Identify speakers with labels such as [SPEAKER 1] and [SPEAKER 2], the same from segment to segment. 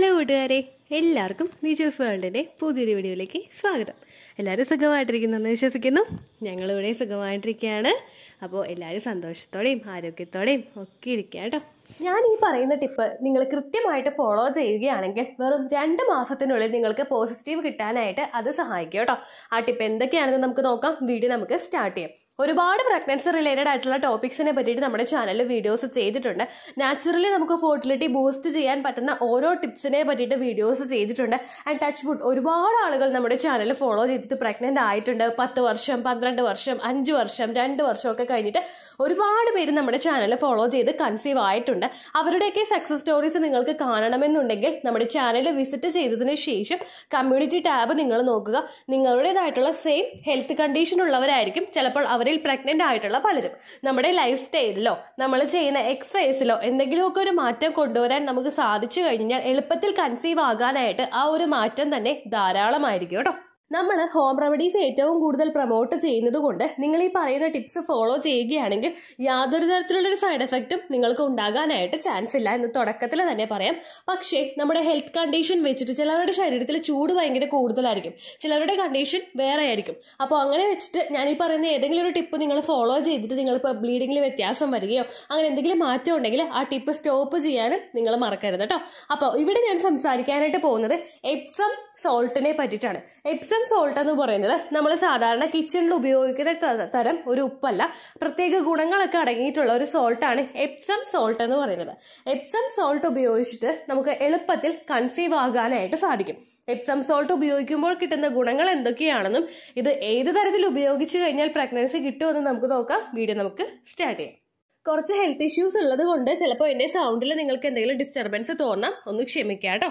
[SPEAKER 1] hello കൂട്ടുകാരെ എല്ലാവർക്കും നീജോസ് വേൾഡിൻ്റെ പുതിയൊരു വീഡിയോയിലേക്ക് സ്വാഗതം എല്ലാവരും എന്ന് വിശ്വസിക്കുന്നു ഞങ്ങളിവിടെ സുഖമായിട്ടിരിക്കുകയാണ് അപ്പോൾ എല്ലാവരും സന്തോഷത്തോടെയും ആരോഗ്യത്തോടെയും ഒക്കെ ഇരിക്കുക കേട്ടോ ഞാൻ ഈ പറയുന്ന ടിപ്പ് നിങ്ങൾ കൃത്യമായിട്ട് ഫോളോ ചെയ്യുകയാണെങ്കിൽ വെറും രണ്ട് മാസത്തിനുള്ളിൽ നിങ്ങൾക്ക് പോസിറ്റീവ് കിട്ടാനായിട്ട് അത് സഹായിക്കും കേട്ടോ ആ ടിപ്പ് എന്തൊക്കെയാണെന്ന് നമുക്ക് നോക്കാം വീഡിയോ നമുക്ക് സ്റ്റാർട്ട് ചെയ്യാം ഒരുപാട് പ്രഗ്നൻസി റിലേറ്റഡ് ആയിട്ടുള്ള ടോപ്പിക്സിനെ പറ്റിയിട്ട് നമ്മുടെ ചാനലിൽ വീഡിയോസ് ചെയ്തിട്ടുണ്ട് നാച്ചുറലി നമുക്ക് ഫോർട്ടിലിറ്റി ബൂസ്റ്റ് ചെയ്യാൻ പറ്റുന്ന ഓരോ ടിപ്സിനെ പറ്റിയിട്ട് വീഡിയോസ് ചെയ്തിട്ടുണ്ട് ആൻഡ് ടച്ച് ഫുഡ് ഒരുപാട് ആളുകൾ നമ്മുടെ ചാനൽ ഫോളോ ചെയ്തിട്ട് പ്രഗ്നന്റ് ആയിട്ടുണ്ട് പത്ത് വർഷം പന്ത്രണ്ട് വർഷം അഞ്ച് വർഷം രണ്ട് വർഷം ഒക്കെ കഴിഞ്ഞിട്ട് ഒരുപാട് പേര് നമ്മുടെ ചാനൽ ഫോളോ ചെയ്ത് കൺസീവ് ആയിട്ടുണ്ട് അവരുടെയൊക്കെ സക്സസ് സ്റ്റോറീസ് നിങ്ങൾക്ക് കാണണമെന്നുണ്ടെങ്കിൽ നമ്മുടെ ചാനൽ വിസിറ്റ് ചെയ്തതിന് ശേഷം കമ്മ്യൂണിറ്റി ടാബ് നിങ്ങൾ നോക്കുക നിങ്ങളുടേതായിട്ടുള്ള സെയിം ഹെൽത്ത് കണ്ടീഷൻ ഉള്ളവരായിരിക്കും ചിലപ്പോൾ അവർ അതിൽ പ്രഗ്നൻ്റ് ആയിട്ടുള്ള പലരും നമ്മുടെ ലൈഫ് സ്റ്റൈലിലോ നമ്മൾ ചെയ്യുന്ന എക്സസൈസിലോ എന്തെങ്കിലുമൊക്കെ ഒരു മാറ്റം കൊണ്ടുവരാൻ നമുക്ക് സാധിച്ചു കഴിഞ്ഞാൽ എളുപ്പത്തിൽ കൺസീവ് ആകാനായിട്ട് ആ ഒരു മാറ്റം തന്നെ ധാരാളമായിരിക്കും കേട്ടോ നമ്മൾ ഹോം റെമഡീസ് ഏറ്റവും കൂടുതൽ പ്രൊമോട്ട് ചെയ്യുന്നത് കൊണ്ട് നിങ്ങൾ ഈ പറയുന്ന ടിപ്സ് ഫോളോ ചെയ്യുകയാണെങ്കിൽ യാതൊരു തരത്തിലുള്ളൊരു സൈഡ് എഫക്റ്റും നിങ്ങൾക്ക് ഉണ്ടാകാനായിട്ട് ചാൻസ് ഇല്ല എന്ന് തുടക്കത്തിൽ തന്നെ പറയാം പക്ഷേ നമ്മുടെ ഹെൽത്ത് കണ്ടീഷൻ വെച്ചിട്ട് ചിലവരുടെ ശരീരത്തിൽ ചൂട് ഭയങ്കര കൂടുതലായിരിക്കും ചിലവരുടെ കണ്ടീഷൻ വേറെ ആയിരിക്കും അപ്പോൾ അങ്ങനെ വെച്ചിട്ട് ഞാൻ ഈ പറയുന്ന ഏതെങ്കിലും ഒരു ടിപ്പ് നിങ്ങൾ ഫോളോ ചെയ്തിട്ട് നിങ്ങളിപ്പോൾ ബ്ലീഡിങ്ങിൽ വ്യത്യാസം വരികയോ അങ്ങനെ എന്തെങ്കിലും മാറ്റം ഉണ്ടെങ്കിൽ ആ ടിപ്പ് സ്റ്റോപ്പ് ചെയ്യാനും നിങ്ങൾ മറക്കരുത് കേട്ടോ അപ്പോൾ ഇവിടെ ഞാൻ സംസാരിക്കാനായിട്ട് പോകുന്നത് എപ്സം സോൾട്ടിനെ പറ്റിയിട്ടാണ് എപ്സം സോൾട്ട് എന്ന് പറയുന്നത് നമ്മൾ സാധാരണ കിച്ചണിൽ ഉപയോഗിക്കുന്ന തരം ഒരു ഉപ്പല്ല പ്രത്യേക ഗുണങ്ങളൊക്കെ അടങ്ങിയിട്ടുള്ള ഒരു സോൾട്ടാണ് എപ്സം സോൾട്ട് എന്ന് പറയുന്നത് എപ്സം സോൾട്ട് ഉപയോഗിച്ചിട്ട് നമുക്ക് എളുപ്പത്തിൽ കൺസീവ് ആകാനായിട്ട് സാധിക്കും എപ്സം സോൾട്ട് ഉപയോഗിക്കുമ്പോൾ കിട്ടുന്ന ഗുണങ്ങൾ എന്തൊക്കെയാണെന്നും ഇത് ഏത് തരത്തിൽ ഉപയോഗിച്ചു കഴിഞ്ഞാൽ പ്രഗ്നൻസി കിട്ടുമെന്ന് നമുക്ക് നോക്കാം വീഡിയോ നമുക്ക് സ്റ്റാർട്ട് ചെയ്യാം കുറച്ച് ഹെൽത്ത് ഇഷ്യൂസ് ഉള്ളത് കൊണ്ട് ചിലപ്പോൾ എൻ്റെ സൗണ്ടിൽ നിങ്ങൾക്ക് എന്തെങ്കിലും ഡിസ്റ്റർബൻസ് തോന്നാം ഒന്ന് ക്ഷമിക്കാം കേട്ടോ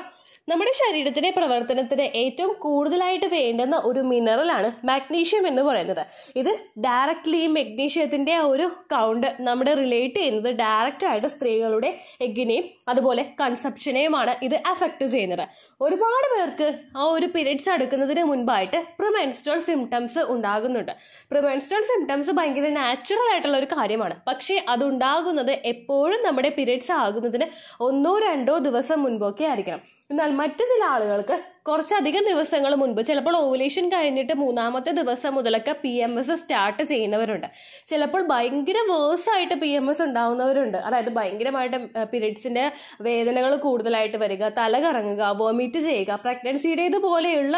[SPEAKER 1] നമ്മുടെ ശരീരത്തിന്റെ പ്രവർത്തനത്തിന് ഏറ്റവും കൂടുതലായിട്ട് വേണ്ടുന്ന ഒരു മിനറലാണ് മാഗ്നീഷ്യം എന്ന് പറയുന്നത് ഇത് ഡയറക്ട്ലി മെഗ്നീഷ്യത്തിന്റെ ആ ഒരു കൗണ്ട് നമ്മുടെ റിലേറ്റ് ചെയ്യുന്നത് ഡയറക്റ്റ് ആയിട്ട് സ്ത്രീകളുടെ എഗ്ഗിനെയും അതുപോലെ കൺസെപ്ഷനെയുമാണ് ഇത് അഫക്റ്റ് ചെയ്യുന്നത് ഒരുപാട് പേർക്ക് ആ ഒരു പീരീഡ്സ് അടുക്കുന്നതിന് മുൻപായിട്ട് പ്രിമെൻസ്ട്രോൾ സിംറ്റംസ് ഉണ്ടാകുന്നുണ്ട് പ്രിമെൻസ്ട്രോൾ സിംറ്റംസ് ഭയങ്കര നാച്ചുറൽ ആയിട്ടുള്ള ഒരു കാര്യമാണ് പക്ഷേ അതുണ്ടാകുന്നത് എപ്പോഴും നമ്മുടെ പീരീഡ്സ് ആകുന്നതിന് ഒന്നോ രണ്ടോ ദിവസം മുൻപൊക്കെ ആയിരിക്കണം എന്നാൽ മറ്റു ചില ആളുകൾക്ക് കുറച്ചധികം ദിവസങ്ങൾ മുൻപ് ചിലപ്പോൾ ഓവുലേഷൻ കഴിഞ്ഞിട്ട് മൂന്നാമത്തെ ദിവസം മുതലൊക്കെ പി എം എസ് സ്റ്റാർട്ട് ചെയ്യുന്നവരുണ്ട് ചിലപ്പോൾ ഭയങ്കര വേഴ്സായിട്ട് പി എം എസ് ഉണ്ടാവുന്നവരുണ്ട് അതായത് ഭയങ്കരമായിട്ട് പീരീഡ്സിൻ്റെ വേദനകൾ കൂടുതലായിട്ട് വരിക തല കറങ്ങുക വോമിറ്റ് ചെയ്യുക പ്രഗ്നൻസിയുടെ ഇതുപോലെയുള്ള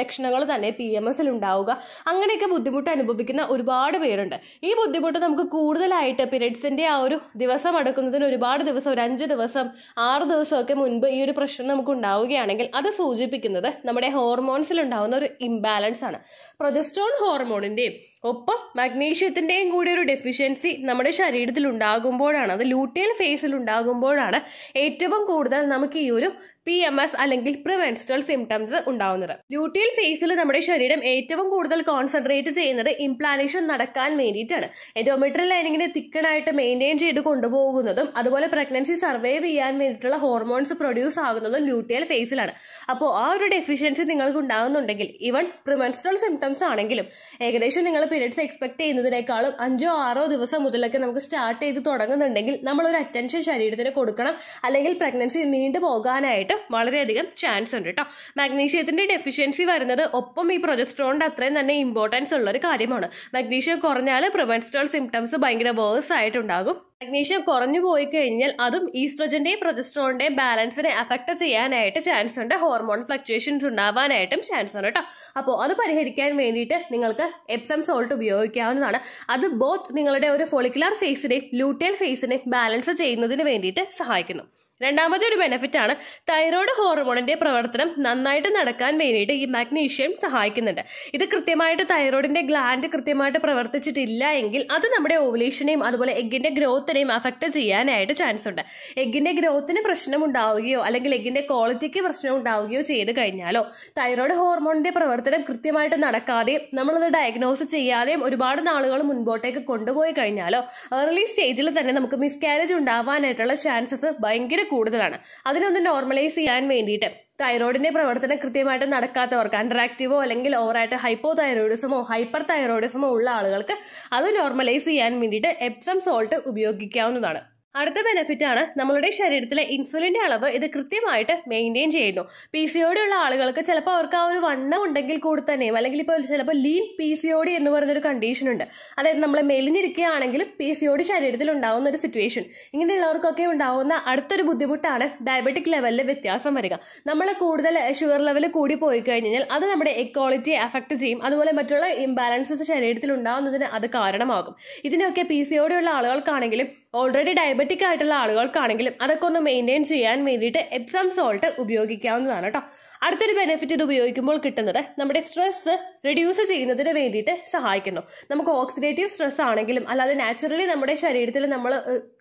[SPEAKER 1] ലക്ഷണങ്ങൾ തന്നെ പി എം എസിൽ ഉണ്ടാവുക അങ്ങനെയൊക്കെ ബുദ്ധിമുട്ട് അനുഭവിക്കുന്ന ഒരുപാട് പേരുണ്ട് ഈ ബുദ്ധിമുട്ട് നമുക്ക് കൂടുതലായിട്ട് പീരീഡ്സിൻ്റെ ആ ഒരു ദിവസം അടുക്കുന്നതിന് ഒരുപാട് ദിവസം ഒരു അഞ്ച് ദിവസം ആറ് ദിവസമൊക്കെ മുൻപ് ഈ ഒരു പ്രശ്നം നമുക്ക് ഉണ്ടാവുകയാണെങ്കിൽ അത് സൂചിപ്പിക്കും സംഭവിക്കുന്നത് നമ്മുടെ ഹോർമോൺസിൽ ഉണ്ടാകുന്ന ഒരു ഇംബാലൻസ് ആണ് പ്രൊജസ്ട്രോൺ ഹോർമോണിന്റെയും ഒപ്പം മഗ്നീഷ്യത്തിൻ്റെയും കൂടി ഒരു ഡെഫിഷ്യൻസി നമ്മുടെ ശരീരത്തിൽ ഉണ്ടാകുമ്പോഴാണ് അത് ലൂട്ടിയൽ ഫേസിൽ ഉണ്ടാകുമ്പോഴാണ് ഏറ്റവും കൂടുതൽ നമുക്ക് ഈ ഒരു പി എം എസ് അല്ലെങ്കിൽ പ്രിവെൻസ്ട്രൽ സിംറ്റംസ് ഉണ്ടാവുന്നത് ലൂട്ടിയൽ ഫേസിൽ നമ്മുടെ ശരീരം ഏറ്റവും കൂടുതൽ കോൺസെൻട്രേറ്റ് ചെയ്യുന്നത് ഇംപ്ലാനേഷൻ നടക്കാൻ വേണ്ടിയിട്ടാണ് എൻഡോമെട്രിയൽ ലൈനിങ്ങിനെ തിക്കണായിട്ട് മെയിൻറ്റെയിൻ ചെയ്ത് കൊണ്ടുപോകുന്നതും അതുപോലെ പ്രഗ്നൻസി സർവൈവ് ചെയ്യാൻ വേണ്ടിയിട്ടുള്ള ഹോർമോൺസ് പ്രൊഡ്യൂസ് ആകുന്നതും ലൂട്ടിയൽ ഫേസിലാണ് അപ്പോൾ ആ ഒരു ഡെഫിഷ്യൻസി നിങ്ങൾക്ക് ഉണ്ടാകുന്നുണ്ടെങ്കിൽ ഈവൻ പ്രിവെൻസ്ട്രൽ സിംറ്റംസ് ആണെങ്കിലും ഏകദേശം നിങ്ങൾ പീരീഡ്സ് എക്സ്പെക്ട് ചെയ്യുന്നതിനേക്കാളും അഞ്ചോ ആറോ ദിവസം മുതലൊക്കെ നമുക്ക് സ്റ്റാർട്ട് ചെയ്ത് തുടങ്ങുന്നുണ്ടെങ്കിൽ നമ്മൾ ഒരു അറ്റൻഷൻ ശരീരത്തിന് കൊടുക്കണം അല്ലെങ്കിൽ പ്രഗ്നൻസി നീണ്ടു പോകാനായിട്ട് വളരെയധികം ചാൻസ് ഉണ്ട് കേട്ടോ മാഗ്നീഷ്യത്തിന്റെ ഡെഫിഷ്യൻസി വരുന്നത് ഒപ്പം ഈ പ്രൊജസ്ട്രോണിന്റെ അത്രയും തന്നെ ഇമ്പോർട്ടൻസ് ഉള്ള ഒരു കാര്യമാണ് മാഗ്നീഷ്യം കുറഞ്ഞാൽ പ്രിവെൻസ്റ്റോൾ സിംറ്റംസ് ഭയങ്കര വേഴ്സ് ആയിട്ടുണ്ടാകും മാഗ്നീഷ്യം കുറഞ്ഞു പോയി കഴിഞ്ഞാൽ അതും ഈസ്ട്രജന്റെയും പ്രൊജസ്ട്രോണിന്റെയും ബാലൻസിനെ അഫക്ട് ചെയ്യാനായിട്ട് ചാൻസ് ഉണ്ട് ഹോർമോൺ ഫ്ലക്ച്വേഷൻസ് ഉണ്ടാവാനായിട്ടും ചാൻസ് ഉണ്ട് കേട്ടോ അപ്പോൾ അത് പരിഹരിക്കാൻ വേണ്ടിയിട്ട് നിങ്ങൾക്ക് എപ്സം സോൾട്ട് ഉപയോഗിക്കാവുന്നതാണ് അത് ബോത്ത് നിങ്ങളുടെ ഒരു ഫോളിക്കുലർ ഫേസിനെയും ലൂട്ടേൽ ഫേസിനെയും ബാലൻസ് ചെയ്യുന്നതിന് വേണ്ടിയിട്ട് സഹായിക്കുന്നു രണ്ടാമത്തെ ഒരു ബെനിഫിറ്റ് ആണ് തൈറോയ്ഡ് ഹോർമോണിന്റെ പ്രവർത്തനം നന്നായിട്ട് നടക്കാൻ വേണ്ടിയിട്ട് ഈ മാഗ്നീഷ്യം സഹായിക്കുന്നുണ്ട് ഇത് കൃത്യമായിട്ട് തൈറോയ്ഡിന്റെ ഗ്ലാൻഡ് കൃത്യമായിട്ട് പ്രവർത്തിച്ചിട്ടില്ല എങ്കിൽ അത് നമ്മുടെ ഓവുലേഷനെയും അതുപോലെ എഗ്ഗിന്റെ ഗ്രോത്തിനെയും അഫക്ട് ചെയ്യാനായിട്ട് ചാൻസ് ഉണ്ട് എഗ്ഗിന്റെ ഗ്രോത്തിന് പ്രശ്നം ഉണ്ടാവുകയോ അല്ലെങ്കിൽ എഗ്ഗിന്റെ ക്വാളിറ്റിക്ക് പ്രശ്നം ഉണ്ടാവുകയോ ചെയ്ത് കഴിഞ്ഞാലോ തൈറോയ്ഡ് ഹോർമോണിന്റെ പ്രവർത്തനം കൃത്യമായിട്ട് നടക്കാതെയും നമ്മളത് ഡയഗ്നോസ് ചെയ്യാതെയും ഒരുപാട് നാളുകൾ മുൻപോട്ടേക്ക് കൊണ്ടുപോയി കഴിഞ്ഞാലോ ഏർലി സ്റ്റേജിൽ തന്നെ നമുക്ക് മിസ്കാരേജ് ഉണ്ടാവാനായിട്ടുള്ള ചാൻസസ് ഭയങ്കര കൂടുതലാണ് അതിനൊന്ന് നോർമലൈസ് ചെയ്യാൻ വേണ്ടിയിട്ട് തൈറോയിഡിന്റെ പ്രവർത്തനം കൃത്യമായിട്ട് നടക്കാത്തവർക്ക് അണ്ടറാക്റ്റീവോ അല്ലെങ്കിൽ ഓവറായിട്ട് ഹൈപ്പോ തൈറോയിഡിസമോ ഹൈപ്പർ തൈറോയിഡിസമോ ഉള്ള ആളുകൾക്ക് അത് നോർമലൈസ് ചെയ്യാൻ വേണ്ടിയിട്ട് എപ്സം സോൾട്ട് ഉപയോഗിക്കാവുന്നതാണ് അടുത്ത ബെനഫിറ്റ് ആണ് നമ്മളുടെ ശരീരത്തിലെ ഇൻസുലിൻ്റെ അളവ് ഇത് കൃത്യമായിട്ട് മെയിൻറ്റെയിൻ ചെയ്യുന്നു പി സി ഒ ഡി ഉള്ള ആളുകൾക്ക് ചിലപ്പോൾ അവർക്ക് ആ ഒരു വണ്ണം ഉണ്ടെങ്കിൽ കൂടി തന്നെയും അല്ലെങ്കിൽ ഇപ്പോൾ ചിലപ്പോൾ lean P C O D എന്ന് പറയുന്നൊരു കണ്ടീഷൻ ഉണ്ട് അതായത് നമ്മൾ മെലിഞ്ഞിരിക്കുകയാണെങ്കിലും പി സി ഒ ഡി ശരീരത്തിൽ ഉണ്ടാകുന്ന ഒരു സിറ്റുവേഷൻ ഇങ്ങനെയുള്ളവർക്കൊക്കെ ഉണ്ടാകുന്ന അടുത്തൊരു ബുദ്ധിമുട്ടാണ് ഡയബറ്റിക് ലെവലിൽ വ്യത്യാസം വരിക നമ്മൾ കൂടുതൽ ഷുഗർ ലെവൽ കൂടി പോയി കഴിഞ്ഞാൽ അത് നമ്മുടെ എക്വാളിറ്റിയെ അഫക്ട് ചെയ്യും അതുപോലെ മറ്റുള്ള ഇംബാലൻസസ് ശരീരത്തിൽ ഉണ്ടാകുന്നതിന് അത് കാരണമാകും ഇതിനൊക്കെ പി സി ഒ ഡി ഉള്ള ആളുകൾക്കാണെങ്കിലും ഓൾറെഡി ഡയബറ്റിക് ആയിട്ടുള്ള ആളുകൾക്കാണെങ്കിലും അതൊക്കെ ഒന്ന് മെയിൻറ്റെയിൻ ചെയ്യാൻ വേണ്ടിയിട്ട് എപ്സം സോൾട്ട് ഉപയോഗിക്കാവുന്നതാണ് കേട്ടോ അടുത്തൊരു ബെനിഫിറ്റ് ഇത് ഉപയോഗിക്കുമ്പോൾ കിട്ടുന്നത് നമ്മുടെ സ്ട്രെസ് റിഡ്യൂസ് ചെയ്യുന്നതിന് വേണ്ടിയിട്ട് സഹായിക്കുന്നു നമുക്ക് ഓക്സിഡേറ്റീവ് സ്ട്രെസ് ആണെങ്കിലും അല്ലാതെ നാച്ചുറലി നമ്മുടെ ശരീരത്തിൽ നമ്മൾ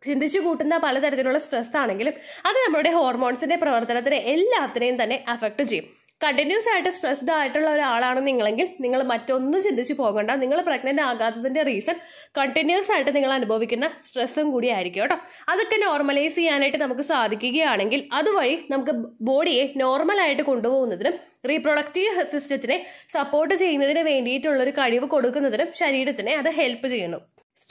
[SPEAKER 1] ചിന്തിച്ചു കൂട്ടുന്ന പലതരത്തിലുള്ള സ്ട്രെസ് ആണെങ്കിലും അത് നമ്മുടെ ഹോർമോൺസിന്റെ പ്രവർത്തനത്തിന് എല്ലാത്തിനെയും തന്നെ അഫക്ട് ചെയ്യും കണ്ടിന്യൂസ് ആയിട്ട് സ്ട്രെസ്ഡ് ആയിട്ടുള്ള ഒരാളാണ് നിങ്ങളെങ്കിൽ നിങ്ങൾ മറ്റൊന്നും ചിന്തിച്ച് പോകണ്ട നിങ്ങൾ പ്രഗ്നൻ്റ് ആകാത്തതിൻ്റെ റീസൺ കണ്ടിന്യൂസ് ആയിട്ട് നിങ്ങൾ അനുഭവിക്കുന്ന സ്ട്രെസ്സും കൂടി ആയിരിക്കും കേട്ടോ അതൊക്കെ നോർമലൈസ് ചെയ്യാനായിട്ട് നമുക്ക് സാധിക്കുകയാണെങ്കിൽ അതുവഴി നമുക്ക് ബോഡിയെ നോർമലായിട്ട് കൊണ്ടുപോകുന്നതിനും റീപ്രൊഡക്റ്റീവ് സിസ്റ്റത്തിനെ സപ്പോർട്ട് ചെയ്യുന്നതിന് വേണ്ടിയിട്ടുള്ളൊരു കഴിവ് കൊടുക്കുന്നതിനും ശരീരത്തിനെ അത് ഹെൽപ്പ് ചെയ്യുന്നു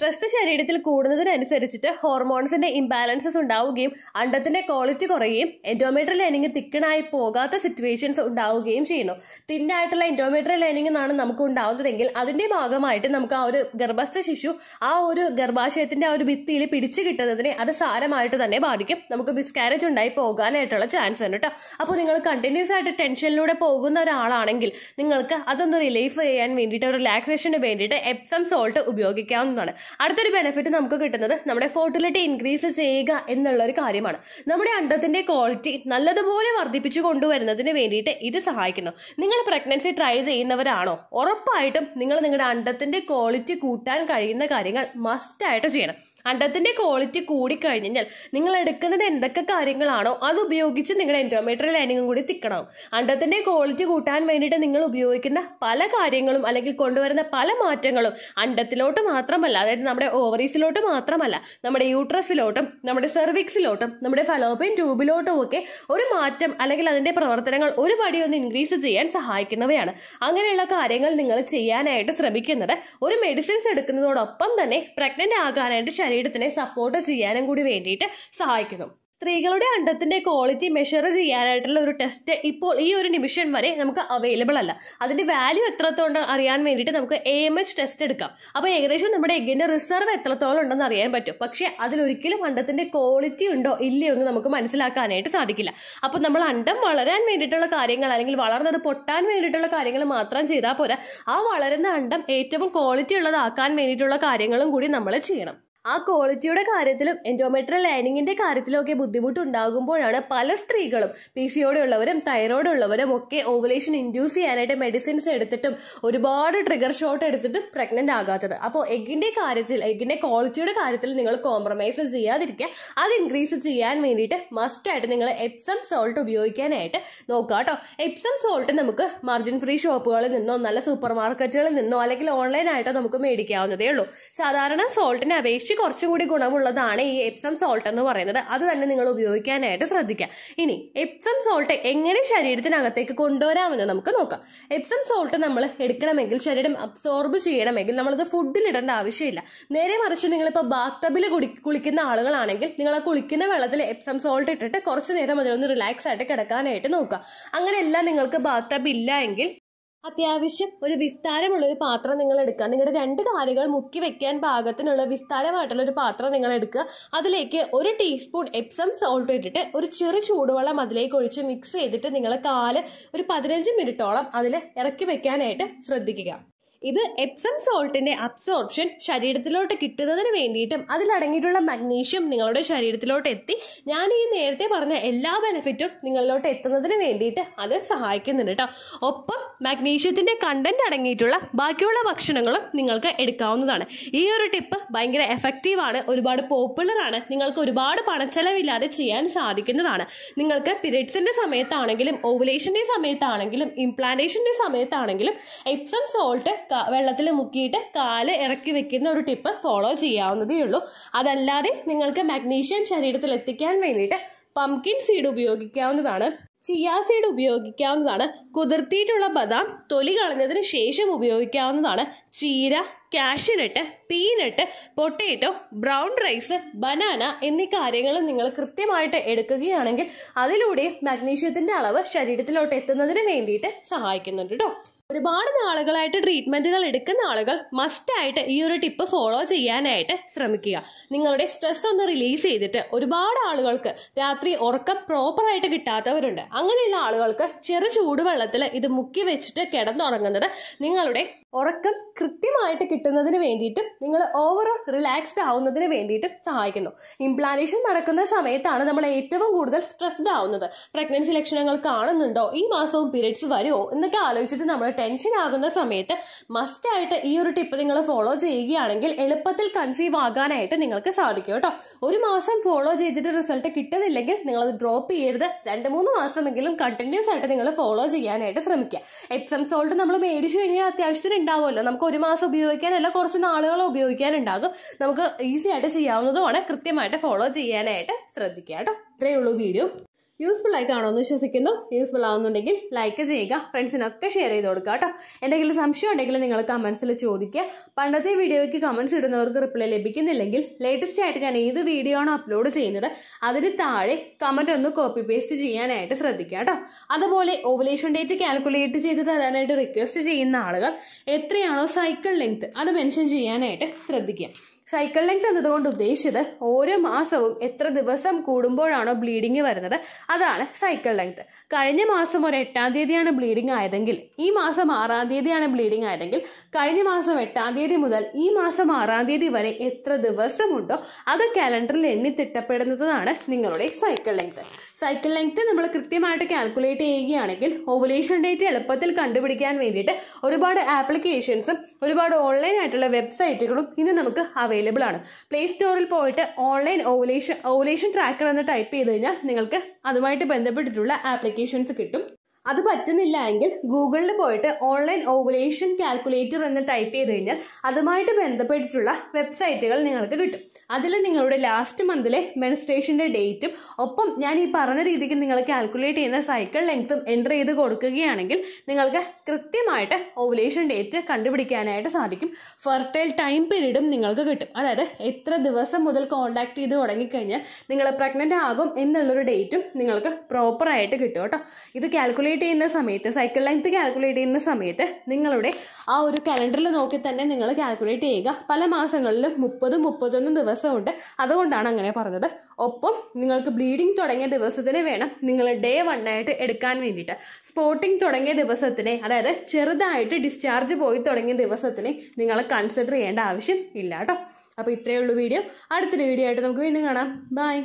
[SPEAKER 1] സ്ട്രെസ് ശരീരത്തിൽ കൂടുന്നതിനനുസരിച്ചിട്ട് ഹോർമോൺസിന്റെ ഇംബാലൻസസ് ഉണ്ടാവുകയും അണ്ടത്തിന്റെ ക്വാളിറ്റി കുറയുകയും എൻഡോമീറ്റർ ലൈനിങ് തിക്കണായി പോകാത്ത സിറ്റുവേഷൻസ് ഉണ്ടാവുകയും ചെയ്യുന്നു തിന്നായിട്ടുള്ള എൻഡോമീറ്റർ ലൈനിങ് എന്നാണ് നമുക്ക് ഉണ്ടാവുന്നതെങ്കിൽ അതിന്റെ ഭാഗമായിട്ട് നമുക്ക് ആ ഒരു ഗർഭസ്ഥ ശിശു ആ ഒരു ഗർഭാശയത്തിന്റെ ആ ഒരു ഭിത്തിയിൽ പിടിച്ചു കിട്ടുന്നതിനെ അത് സാരമായിട്ട് തന്നെ ബാധിക്കും നമുക്ക് മിസ്കാരേജ് ഉണ്ടായി പോകാനായിട്ടുള്ള ചാൻസ് ഉണ്ട് കേട്ടോ അപ്പോൾ നിങ്ങൾ കണ്ടിന്യൂസ് ആയിട്ട് ടെൻഷനിലൂടെ പോകുന്ന ഒരാളാണെങ്കിൽ നിങ്ങൾക്ക് അതൊന്ന് റിലീഫ് ചെയ്യാൻ വേണ്ടിയിട്ട് റിലാക്സേഷന് വേണ്ടിയിട്ട് എപ്സം സോൾട്ട് ഉപയോഗിക്കാവുന്നതാണ് അടുത്തൊരു ബെനിഫിറ്റ് നമുക്ക് കിട്ടുന്നത് നമ്മുടെ ഫോർട്ടിലിറ്റി ഇൻക്രീസ് ചെയ്യുക എന്നുള്ള ഒരു കാര്യമാണ് നമ്മുടെ അണ്ടത്തിൻ്റെ ക്വാളിറ്റി നല്ലതുപോലെ വർദ്ധിപ്പിച്ചു കൊണ്ടുവരുന്നതിന് വേണ്ടിയിട്ട് ഇത് സഹായിക്കുന്നു നിങ്ങൾ പ്രഗ്നൻസി ട്രൈ ചെയ്യുന്നവരാണോ ഉറപ്പായിട്ടും നിങ്ങൾ നിങ്ങളുടെ അണ്ടത്തിൻ്റെ ക്വാളിറ്റി കൂട്ടാൻ കഴിയുന്ന കാര്യങ്ങൾ മസ്റ്റായിട്ട് ചെയ്യണം അണ്ടത്തിൻ്റെ ക്വാളിറ്റി കൂടിക്കഴിഞ്ഞാൽ നിങ്ങൾ എടുക്കുന്നത് എന്തൊക്കെ കാര്യങ്ങളാണോ അത് ഉപയോഗിച്ച് നിങ്ങളുടെ എൻഡോമെട്രിയൽ ലൈനിങ്ങും കൂടി തിക്കണം അണ്ടത്തിൻ്റെ ക്വാളിറ്റി കൂട്ടാൻ വേണ്ടിയിട്ട് നിങ്ങൾ ഉപയോഗിക്കുന്ന പല കാര്യങ്ങളും അല്ലെങ്കിൽ കൊണ്ടുവരുന്ന പല മാറ്റങ്ങളും അണ്ടത്തിലോട്ട് മാത്രമല്ല അതായത് നമ്മുടെ ഓവറീസിലോട്ട് മാത്രമല്ല നമ്മുടെ യൂട്രസിലോട്ടും നമ്മുടെ സെർവിക്സിലോട്ടും നമ്മുടെ ഫലോപ്പിൻ ട്യൂബിലോട്ടും ഒക്കെ ഒരു മാറ്റം അല്ലെങ്കിൽ അതിൻ്റെ പ്രവർത്തനങ്ങൾ ഒരു പടി ഒന്ന് ഇൻക്രീസ് ചെയ്യാൻ സഹായിക്കുന്നവയാണ് അങ്ങനെയുള്ള കാര്യങ്ങൾ നിങ്ങൾ ചെയ്യാനായിട്ട് ശ്രമിക്കുന്നത് ഒരു മെഡിസിൻസ് എടുക്കുന്നതോടൊപ്പം തന്നെ പ്രഗ്നൻ്റ് ആകാനായിട്ട് ശരീരത്തിനെ സപ്പോർട്ട് ചെയ്യാനും കൂടി വേണ്ടിയിട്ട് സഹായിക്കുന്നു സ്ത്രീകളുടെ അണ്ടത്തിന്റെ ക്വാളിറ്റി മെഷർ ചെയ്യാനായിട്ടുള്ള ഒരു ടെസ്റ്റ് ഇപ്പോൾ ഈ ഒരു നിമിഷം വരെ നമുക്ക് അവൈലബിൾ അല്ല അതിന്റെ വാല്യൂ എത്രത്തോളം അറിയാൻ വേണ്ടിയിട്ട് നമുക്ക് എ എം എച്ച് ടെസ്റ്റ് എടുക്കാം അപ്പോൾ ഏകദേശം നമ്മുടെ എഗ്ഗിന്റെ റിസർവ് എത്രത്തോളം ഉണ്ടെന്ന് അറിയാൻ പറ്റും പക്ഷേ അതിലൊരിക്കലും അണ്ടത്തിന്റെ ക്വാളിറ്റി ഉണ്ടോ ഇല്ലയോ എന്ന് നമുക്ക് മനസ്സിലാക്കാനായിട്ട് സാധിക്കില്ല അപ്പോൾ നമ്മൾ അണ്ടം വളരാൻ വേണ്ടിയിട്ടുള്ള കാര്യങ്ങൾ അല്ലെങ്കിൽ വളർന്നത് പൊട്ടാൻ വേണ്ടിയിട്ടുള്ള കാര്യങ്ങൾ മാത്രം ചെയ്താൽ പോരാ ആ വളരുന്ന അണ്ടം ഏറ്റവും ക്വാളിറ്റി ഉള്ളതാക്കാൻ വേണ്ടിയിട്ടുള്ള കാര്യങ്ങളും കൂടി നമ്മൾ ചെയ്യണം ആ ക്വാളിറ്റിയുടെ കാര്യത്തിലും എൻഡോമെട്രിയൽ ലൈനിങ്ങിന്റെ കാര്യത്തിലും ഒക്കെ ബുദ്ധിമുട്ടുണ്ടാകുമ്പോഴാണ് പല സ്ത്രീകളും പി സി ഒടി ഉള്ളവരും ഉള്ളവരും ഒക്കെ ഓവുലേഷൻ ഇൻഡ്യൂസ് ചെയ്യാനായിട്ട് മെഡിസിൻസ് എടുത്തിട്ടും ഒരുപാട് ട്രിഗർ ഷോട്ട് എടുത്തിട്ടും പ്രഗ്നന്റ് ആകാത്തത് അപ്പോൾ എഗ്ഗിന്റെ കാര്യത്തിൽ എഗ്ഗിന്റെ ക്വാളിറ്റിയുടെ കാര്യത്തിൽ നിങ്ങൾ കോംപ്രമൈസ് ചെയ്യാതിരിക്കുക അത് ഇൻക്രീസ് ചെയ്യാൻ വേണ്ടിയിട്ട് മസ്റ്റ് ആയിട്ട് നിങ്ങൾ എപ്സം സോൾട്ട് ഉപയോഗിക്കാനായിട്ട് നോക്കുക കേട്ടോ എപ്സം സോൾട്ട് നമുക്ക് മാർജിൻ ഫ്രീ ഷോപ്പുകളിൽ നിന്നോ നല്ല സൂപ്പർ മാർക്കറ്റുകളിൽ നിന്നോ അല്ലെങ്കിൽ ഓൺലൈനായിട്ടോ നമുക്ക് മേടിക്കാവുന്നതേ ഉള്ളൂ സാധാരണ സോൾട്ടിനെ അപേക്ഷിച്ച് പക്ഷെ കുറച്ചും കൂടി ഗുണമുള്ളതാണ് ഈ എപ്സം സോൾട്ട് എന്ന് പറയുന്നത് അത് തന്നെ നിങ്ങൾ ഉപയോഗിക്കാനായിട്ട് ശ്രദ്ധിക്കുക ഇനി എപ്സം സോൾട്ട് എങ്ങനെ ശരീരത്തിനകത്തേക്ക് കൊണ്ടുവരാമെന്ന് നമുക്ക് നോക്കാം എപ്സം സോൾട്ട് നമ്മൾ എടുക്കണമെങ്കിൽ ശരീരം അബ്സോർബ് ചെയ്യണമെങ്കിൽ നമ്മളത് ഇടേണ്ട ആവശ്യമില്ല നേരെ മറിച്ച് നിങ്ങളിപ്പോൾ ബാത്തബിൽ കുടി കുളിക്കുന്ന ആളുകളാണെങ്കിൽ നിങ്ങൾ ആ കുളിക്കുന്ന വെള്ളത്തിൽ എപ്സം സോൾട്ട് ഇട്ടിട്ട് കുറച്ച് നേരം അതിലൊന്ന് റിലാക്സ് ആയിട്ട് കിടക്കാനായിട്ട് നോക്കുക അങ്ങനെയല്ല നിങ്ങൾക്ക് ബാത്തബ് ഇല്ല എങ്കിൽ അത്യാവശ്യം ഒരു വിസ്താരമുള്ള ഒരു പാത്രം നിങ്ങൾ എടുക്കുക നിങ്ങളുടെ രണ്ട് കാലുകൾ മുക്കി വെക്കാൻ പാകത്തിനുള്ള വിസ്താരമായിട്ടുള്ള ഒരു പാത്രം നിങ്ങൾ എടുക്കുക അതിലേക്ക് ഒരു ടീസ്പൂൺ എപ്സം സോൾട്ട് ഇട്ടിട്ട് ഒരു ചെറു ചൂടുവെള്ളം അതിലേക്ക് ഒഴിച്ച് മിക്സ് ചെയ്തിട്ട് നിങ്ങൾ കാല് ഒരു പതിനഞ്ച് മിനിറ്റോളം അതിൽ ഇറക്കി വെക്കാനായിട്ട് ശ്രദ്ധിക്കുക ഇത് എപ്സം സോൾട്ടിന്റെ അബ്സോർപ്ഷൻ ശരീരത്തിലോട്ട് കിട്ടുന്നതിന് വേണ്ടിയിട്ടും അതിലടങ്ങിയിട്ടുള്ള മഗ്നീഷ്യം നിങ്ങളുടെ ശരീരത്തിലോട്ട് എത്തി ഞാൻ ഈ നേരത്തെ പറഞ്ഞ എല്ലാ ബെനിഫിറ്റും നിങ്ങളിലോട്ട് എത്തുന്നതിന് വേണ്ടിയിട്ട് അത് സഹായിക്കുന്നുണ്ട് കേട്ടോ ഒപ്പം മഗ്നീഷ്യത്തിന്റെ കണ്ടന്റ് അടങ്ങിയിട്ടുള്ള ബാക്കിയുള്ള ഭക്ഷണങ്ങളും നിങ്ങൾക്ക് എടുക്കാവുന്നതാണ് ഈ ഒരു ടിപ്പ് ഭയങ്കര ആണ് ഒരുപാട് പോപ്പുലർ ആണ് നിങ്ങൾക്ക് ഒരുപാട് പണച്ചെലവില്ലാതെ ചെയ്യാൻ സാധിക്കുന്നതാണ് നിങ്ങൾക്ക് പിരീഡ്സിന്റെ സമയത്താണെങ്കിലും ഓവുലേഷന്റെ സമയത്താണെങ്കിലും ഇംപ്ലാന്റേഷന്റെ സമയത്താണെങ്കിലും എപ്സം സോൾട്ട് വെള്ളത്തിൽ മുക്കിയിട്ട് കാല് ഇറക്കി വെക്കുന്ന ഒരു ടിപ്പ് ഫോളോ ചെയ്യാവുന്നതേ ഉള്ളൂ അതല്ലാതെ നിങ്ങൾക്ക് മാഗ്നീഷ്യം ശരീരത്തിൽ എത്തിക്കാൻ വേണ്ടിയിട്ട് പംകിൻ സീഡ് ഉപയോഗിക്കാവുന്നതാണ് ചിയാ സീഡ് ഉപയോഗിക്കാവുന്നതാണ് കുതിർത്തിയിട്ടുള്ള ബദാം തൊലി കളഞ്ഞതിന് ശേഷം ഉപയോഗിക്കാവുന്നതാണ് ചീര cashew nut peanut potato brown rice banana എന്നീ കാര്യങ്ങൾ നിങ്ങൾ കൃത്യമായിട്ട് എടുക്കുകയാണെങ്കിൽ അതിലൂടെ മാഗ്നീഷ്യത്തിന്റെ അളവ് ശരീരത്തിലോട്ട് എത്തുന്നതിന് വേണ്ടിയിട്ട് സഹായിക്കുന്നുണ്ട് കേട്ടോ ഒരുപാട് നാളുകളായിട്ട് ട്രീറ്റ്മെൻറ്റുകൾ എടുക്കുന്ന ആളുകൾ മസ്റ്റായിട്ട് ഈ ഒരു ടിപ്പ് ഫോളോ ചെയ്യാനായിട്ട് ശ്രമിക്കുക നിങ്ങളുടെ സ്ട്രെസ് ഒന്ന് റിലീസ് ചെയ്തിട്ട് ഒരുപാട് ആളുകൾക്ക് രാത്രി ഉറക്കം പ്രോപ്പറായിട്ട് കിട്ടാത്തവരുണ്ട് അങ്ങനെയുള്ള ആളുകൾക്ക് ചെറു ചൂടുവെള്ളത്തിൽ ഇത് മുക്കി വെച്ചിട്ട് കിടന്നുറങ്ങുന്നത് നിങ്ങളുടെ ഉറക്കം കൃത്യമായിട്ട് കിട്ടുന്നതിന് വേണ്ടിയിട്ടും നിങ്ങൾ ഓവറോൾ റിലാക്സ്ഡ് ആവുന്നതിന് വേണ്ടിയിട്ടും സഹായിക്കുന്നു ഇംപ്ലാന്റേഷൻ നടക്കുന്ന സമയത്താണ് നമ്മൾ ഏറ്റവും കൂടുതൽ സ്ട്രെസ്ഡ് ആവുന്നത് പ്രഗ്നൻസി ലക്ഷണങ്ങൾ കാണുന്നുണ്ടോ ഈ മാസവും പീരീഡ്സ് വരുമോ എന്നൊക്കെ ആലോചിച്ചിട്ട് നമ്മൾ ടെൻഷൻ ആകുന്ന സമയത്ത് മസ്റ്റായിട്ട് ഈ ഒരു ടിപ്പ് നിങ്ങൾ ഫോളോ ചെയ്യുകയാണെങ്കിൽ എളുപ്പത്തിൽ കൺസീവ് ആകാനായിട്ട് നിങ്ങൾക്ക് സാധിക്കും കേട്ടോ ഒരു മാസം ഫോളോ ചെയ്തിട്ട് റിസൾട്ട് കിട്ടുന്നില്ലെങ്കിൽ നിങ്ങൾ അത് ഡ്രോപ്പ് ചെയ്യരുത് രണ്ട് മൂന്ന് മാസമെങ്കിലും കണ്ടിന്യൂസ് ആയിട്ട് നിങ്ങൾ ഫോളോ ചെയ്യാനായിട്ട് ശ്രമിക്കുക എക്സം സോൾട്ട് നമ്മൾ മേടിച്ചു കഴിഞ്ഞാൽ അത്യാവശ്യത്തിന് ഉണ്ടാവുമല്ലോ നമുക്ക് ഒരു മാസം ഉപയോഗിക്കാനല്ല കുറച്ച് നാളുകൾ ഉപയോഗിക്കാനുണ്ടാകും നമുക്ക് ഈസി ആയിട്ട് ചെയ്യാവുന്നതുമാണ് കൃത്യമായിട്ട് ഫോളോ ചെയ്യാനായിട്ട് ശ്രദ്ധിക്കുക കേട്ടോ ഇത്രയേ ഉള്ളൂ വീഡിയോ യൂസ്ഫുൾ ആയി എന്ന് വിശ്വസിക്കുന്നു യൂസ്ഫുൾ ആവുന്നുണ്ടെങ്കിൽ ലൈക്ക് ചെയ്യുക ഫ്രണ്ട്സിനൊക്കെ ഷെയർ ചെയ്ത് കൊടുക്കുക കേട്ടോ എന്തെങ്കിലും സംശയം ഉണ്ടെങ്കിൽ നിങ്ങൾ കമൻസിൽ ചോദിക്കുക പണ്ടത്തെ വീഡിയോയ്ക്ക് കമൻസ് ഇടുന്നവർക്ക് റിപ്ലൈ ലഭിക്കുന്നില്ലെങ്കിൽ ലേറ്റസ്റ്റ് ആയിട്ട് ഞാൻ ഏത് വീഡിയോ ആണ് അപ്ലോഡ് ചെയ്യുന്നത് അതിന് താഴെ കമൻറ്റ് ഒന്ന് കോപ്പി പേസ്റ്റ് ചെയ്യാനായിട്ട് ശ്രദ്ധിക്കുക കേട്ടോ അതുപോലെ ഓവലേഷൻ ഡേറ്റ് കാൽക്കുലേറ്റ് ചെയ്ത് തരാനായിട്ട് റിക്വസ്റ്റ് ചെയ്യുന്ന ആളുകൾ എത്രയാണോ സൈക്കിൾ ലെങ്ത് അത് മെൻഷൻ ചെയ്യാനായിട്ട് ശ്രദ്ധിക്കുക സൈക്കിൾ ലെങ്ത് എന്നതുകൊണ്ട് ഉദ്ദേശിച്ചത് ഓരോ മാസവും എത്ര ദിവസം കൂടുമ്പോഴാണോ ബ്ലീഡിങ് വരുന്നത് അതാണ് സൈക്കിൾ ലെങ്ത് കഴിഞ്ഞ മാസം ഒരു എട്ടാം തീയതിയാണ് ബ്ലീഡിങ് ആയതെങ്കിൽ ഈ മാസം ആറാം തീയതിയാണ് ബ്ലീഡിങ് ആയതെങ്കിൽ കഴിഞ്ഞ മാസം എട്ടാം തീയതി മുതൽ ഈ മാസം ആറാം തീയതി വരെ എത്ര ദിവസമുണ്ടോ അത് കാലണ്ടറിൽ എണ്ണി തിട്ടപ്പെടുന്നതാണ് നിങ്ങളുടെ സൈക്കിൾ ലെങ്ത് സൈക്കിൾ ലെങ്ത് നമ്മൾ കൃത്യമായിട്ട് കാൽക്കുലേറ്റ് ചെയ്യുകയാണെങ്കിൽ ഓവുലേഷൻ ഡേറ്റ് എളുപ്പത്തിൽ കണ്ടുപിടിക്കാൻ വേണ്ടിയിട്ട് ഒരുപാട് ആപ്ലിക്കേഷൻസും ഒരുപാട് ഓൺലൈൻ ആയിട്ടുള്ള വെബ്സൈറ്റുകളും ഇന്ന് നമുക്ക് അവൈലബിൾ അവൈലബിൾ ആണ് പ്ലേ സ്റ്റോറിൽ പോയിട്ട് ഓൺലൈൻ ഓവുലേഷൻ ഓവുലേഷൻ ട്രാക്കർ എന്ന് ടൈപ്പ് ചെയ്ത് കഴിഞ്ഞാൽ നിങ്ങൾക്ക് അതുമായിട്ട് ബന്ധപ്പെട്ടിട്ടുള്ള ആപ്ലിക്കേഷൻസ് കിട്ടും അത് പറ്റുന്നില്ല എങ്കിൽ ഗൂഗിളിൽ പോയിട്ട് ഓൺലൈൻ ഓവുലേഷൻ കാൽക്കുലേറ്റർ എന്ന് ടൈപ്പ് ചെയ്ത് കഴിഞ്ഞാൽ അതുമായിട്ട് ബന്ധപ്പെട്ടിട്ടുള്ള വെബ്സൈറ്റുകൾ നിങ്ങൾക്ക് കിട്ടും അതിൽ നിങ്ങളുടെ ലാസ്റ്റ് മന്തിലെ മെൻസ്ട്രേഷൻ്റെ ഡേറ്റും ഒപ്പം ഞാൻ ഈ പറഞ്ഞ രീതിക്ക് നിങ്ങൾ കാൽക്കുലേറ്റ് ചെയ്യുന്ന സൈക്കിൾ ലെങ്ത്തും എൻ്റർ ചെയ്ത് കൊടുക്കുകയാണെങ്കിൽ നിങ്ങൾക്ക് കൃത്യമായിട്ട് ഓവുലേഷൻ ഡേറ്റ് കണ്ടുപിടിക്കാനായിട്ട് സാധിക്കും ഫെർട്ടൈൽ ടൈം പീരീഡും നിങ്ങൾക്ക് കിട്ടും അതായത് എത്ര ദിവസം മുതൽ കോൺടാക്ട് ചെയ്ത് തുടങ്ങിക്കഴിഞ്ഞാൽ നിങ്ങൾ പ്രഗ്നൻ്റ് ആകും എന്നുള്ളൊരു ഡേറ്റും നിങ്ങൾക്ക് പ്രോപ്പറായിട്ട് കിട്ടും കേട്ടോ ഇത് കാൽക്കുലേറ്റ് കാൽക്കുലേറ്റ് ചെയ്യുന്ന സമയത്ത് സൈക്കിൾ ലെങ്ത് കാൽക്കുലേറ്റ് ചെയ്യുന്ന സമയത്ത് നിങ്ങളുടെ ആ ഒരു കലണ്ടറിൽ നോക്കി തന്നെ നിങ്ങൾ കാൽക്കുലേറ്റ് ചെയ്യുക പല മാസങ്ങളിലും മുപ്പത് മുപ്പത്തൊന്ന് ദിവസമുണ്ട് അതുകൊണ്ടാണ് അങ്ങനെ പറഞ്ഞത് ഒപ്പം നിങ്ങൾക്ക് ബ്ലീഡിങ് തുടങ്ങിയ ദിവസത്തിന് വേണം നിങ്ങൾ ഡേ വൺ ആയിട്ട് എടുക്കാൻ വേണ്ടിയിട്ട് സ്പോട്ടിംഗ് തുടങ്ങിയ ദിവസത്തിനെ അതായത് ചെറുതായിട്ട് ഡിസ്ചാർജ് പോയി തുടങ്ങിയ ദിവസത്തിനെ നിങ്ങൾ കൺസിഡർ ചെയ്യേണ്ട ആവശ്യം ഇല്ല കേട്ടോ അപ്പോൾ ഇത്രയേ ഉള്ളൂ വീഡിയോ അടുത്തൊരു വീഡിയോ ആയിട്ട് നമുക്ക് വീണ്ടും കാണാം ബൈ